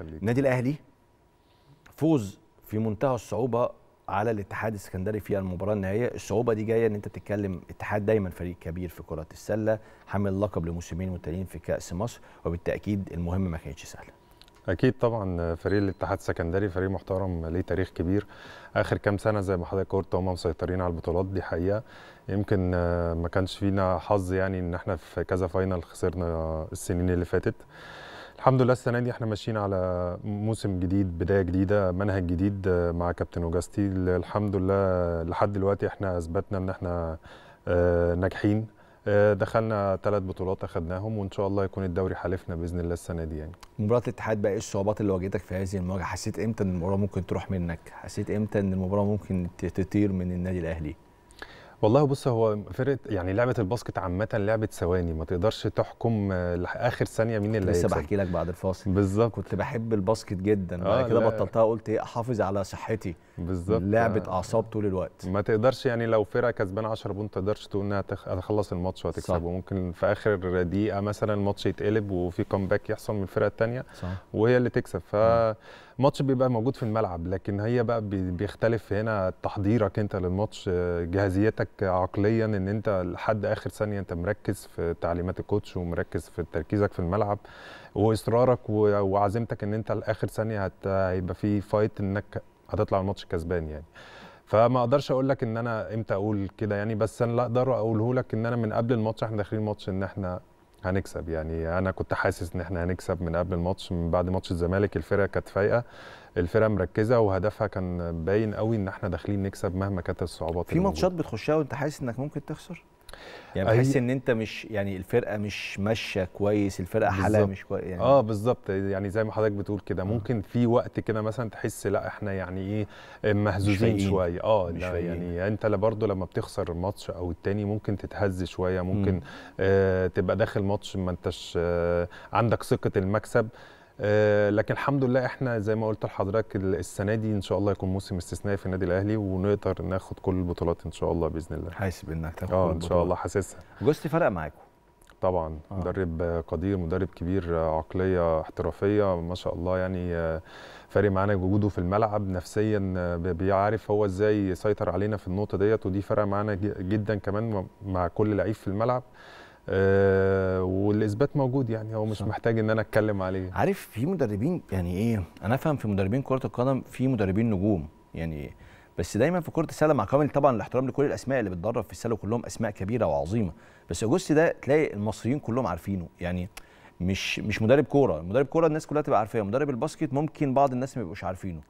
النادي الاهلي فوز في منتهى الصعوبه على الاتحاد السكندري في المباراه النهائيه الصعوبه دي جايه ان انت بتتكلم اتحاد دايما فريق كبير في كره السله حامل لقب لموسمين متتاليين في كاس مصر وبالتاكيد المهم ما كانتش سهله اكيد طبعا فريق الاتحاد السكندري فريق محترم ليه تاريخ كبير اخر كام سنه زي ما حضرتك قلت هم مسيطرين على البطولات دي حقيقه يمكن ما كانش فينا حظ يعني ان احنا في كذا فاينل خسرنا السنين اللي فاتت الحمد لله السنه دي احنا ماشيين على موسم جديد بدايه جديده منهج جديد آه، مع كابتن اوجاستي الحمد لله لحد دلوقتي احنا اثبتنا ان احنا آه، ناجحين آه، دخلنا ثلاث بطولات اخذناهم وان شاء الله يكون الدوري حالفنا باذن الله السنه دي يعني مباراه الاتحاد بقى ايه الصعوبات اللي واجهتك في هذه المواجهه حسيت امتى ان المباراه ممكن تروح منك حسيت امتى ان المباراه ممكن تطير من النادي الاهلي والله بص هو فرقه يعني لعبه الباسكت عامه لعبه ثواني ما تقدرش تحكم اخر ثانيه مين اللي لسه بحكي لك بعد الفاصل بالظبط كنت بحب الباسكت جدا آه كده بطلتها قلت ايه احافظ على صحتي بالظبط لعبه اعصاب طول الوقت ما تقدرش يعني لو فرقه كسبانه 10 بونت ما تقدرش تقول انها هتخلص الماتش وهتكسبه ممكن في اخر دقيقه مثلا الماتش يتقلب وفي كومباك يحصل من الفرقه الثانيه وهي اللي تكسب فالماتش بيبقى موجود في الملعب لكن هي بقى بيختلف هنا تحضيرك انت للماتش جاهزيتك عقليا ان انت لحد اخر ثانيه انت مركز في تعليمات الكوتش ومركز في تركيزك في الملعب واصرارك وعزيمتك ان انت لاخر ثانيه هيبقى في فايت انك هتطلع الماتش كسبان يعني فما اقدرش اقول لك ان انا امتى اقول كده يعني بس انا لا اقدر اقوله لك ان انا من قبل الماتش احنا داخلين الماتش ان احنا هنكسب يعني انا كنت حاسس ان احنا هنكسب من قبل الماتش من بعد ماتش الزمالك الفرقه كانت فايقه الفرقه مركزه وهدفها كان باين قوي ان احنا داخلين نكسب مهما كانت الصعوبات في ماتشات بتخشها وانت حاسس انك ممكن تخسر يعني بحس ان انت مش يعني الفرقه مش ماشيه كويس الفرقه حالها مش كويس يعني اه بالظبط يعني زي ما حضرتك بتقول كده ممكن في وقت كده مثلا تحس لا احنا يعني ايه آه، مهزوزين شويه اه لا يعني انت برضه لما بتخسر الماتش او التاني ممكن تتهز شويه ممكن آه تبقى داخل ماتش ما انتش آه عندك ثقه المكسب آه، لكن الحمد لله احنا زي ما قلت لحضرتك السنه دي ان شاء الله يكون موسم استثنائي في النادي الاهلي ونقدر ناخد كل البطولات ان شاء الله باذن الله حاسب انك تاخد اه ان شاء الله حاسسها جوزتي فرق معاكم طبعا آه. مدرب قدير مدرب كبير عقليه احترافيه ما شاء الله يعني آه، فارق معانا وجوده في الملعب نفسيا آه، بيعرف هو ازاي يسيطر علينا في النقطه ديت ودي فرق معانا جدا كمان مع كل لعيب في الملعب آه، والاثبات موجود يعني هو مش صح. محتاج ان انا اتكلم عليه عارف في مدربين يعني ايه انا افهم في مدربين كره القدم في مدربين نجوم يعني بس دايما في كره السله مع كامل طبعا الاحترام لكل الاسماء اللي بتدرب في السله كلهم اسماء كبيره وعظيمه بس اجوست ده تلاقي المصريين كلهم عارفينه يعني مش مش مدرب كوره مدرب كوره الناس كلها تبقى عارفاه مدرب الباسكت ممكن بعض الناس ما يبقوش عارفينه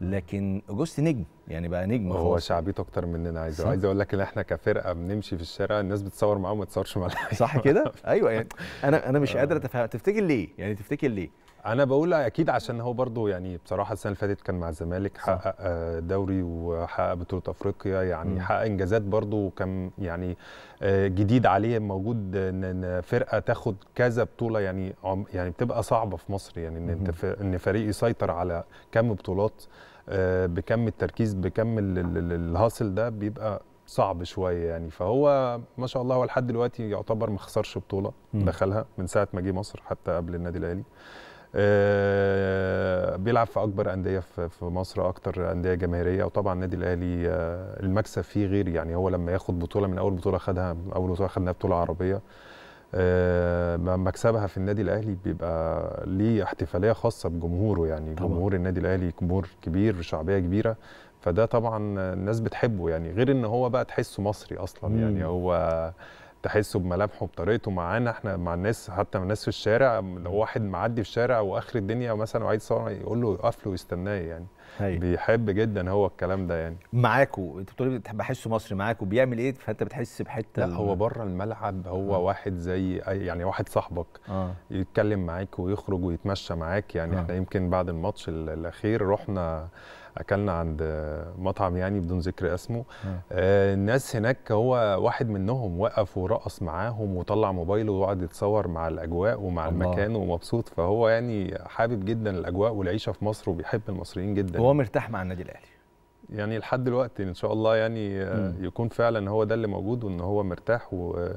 لكن اجوست نجم يعني بقى نجم هو شعبيته اكتر مننا عايز عايز اقول لك ان احنا كفرقه بنمشي في الشارع الناس بتصور معاهم ما تصورش معانا صح كده ايوه يعني انا انا مش آه. قادر اتفهم تفتكر ليه يعني تفتكر ليه انا بقول اكيد عشان هو برضو يعني بصراحه السنه اللي فاتت كان مع الزمالك حقق آه، دوري وحقق بطوله افريقيا يعني حقق انجازات برضو كان يعني آه، جديد عليه موجود ان فرقه تاخد كذا بطوله يعني يعني بتبقى صعبه في مصر يعني ان انت ان فريق يسيطر على كم بطولات آه، بكم التركيز بكم الهاصل ده بيبقى صعب شويه يعني فهو ما شاء الله هو لحد دلوقتي يعتبر ما خسرش بطوله دخلها من ساعه ما جه مصر حتى قبل النادي الاهلي آه، بيلعب في اكبر انديه في مصر اكتر انديه جماهيريه وطبعا النادي الاهلي آه، المكسب فيه غير يعني هو لما ياخد بطوله من اول بطوله خدها اول بطوله خدناها بطوله عربيه مكسبها في النادي الاهلي بيبقى ليه احتفاليه خاصه بجمهوره يعني طبعا. جمهور النادي الاهلي جمهور كبير شعبيه كبيره فده طبعا الناس بتحبه يعني غير ان هو بقى تحسه مصري اصلا مم. يعني هو تحسه بملامحه بطريقته معانا احنا مع الناس حتى مع الناس في الشارع لو واحد معدي في الشارع واخر الدنيا مثلا وعايز صور يقول له يقف له ويستناه يعني هي. أيوه. بيحب جدا هو الكلام ده يعني معاكوا انت بتقولي بحسه مصري معاكوا بيعمل ايه فانت بتحس بحته لا هو بره الملعب هو آه. واحد زي يعني واحد صاحبك آه. يتكلم معاك ويخرج ويتمشى معاك يعني آه. احنا يمكن بعد الماتش الاخير رحنا اكلنا عند مطعم يعني بدون ذكر اسمه آه. آه الناس هناك هو واحد منهم وقف ورقص معاهم وطلع موبايله وقعد يتصور مع الاجواء ومع الله. المكان ومبسوط فهو يعني حابب جدا الاجواء والعيشه في مصر وبيحب المصريين جدا وهو مرتاح مع النادي الاهلي يعني لحد دلوقتي ان شاء الله يعني آه، م. يكون فعلا هو ده اللي موجود وان هو مرتاح و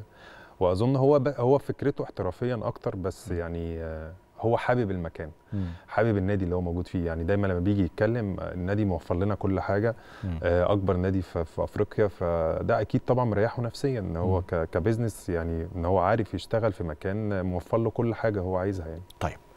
واظن هو هو فكرته احترافيا اكتر بس يعني آه، هو حابب المكان مم. حابب النادي اللي هو موجود فيه يعني دايما لما بيجي يتكلم النادي موفر لنا كل حاجه مم. آه، اكبر نادي في, في افريقيا فده اكيد طبعا مريحه نفسيا ان هو كبزنس يعني ان هو عارف يشتغل في مكان موفر له كل حاجه هو عايزها يعني طيب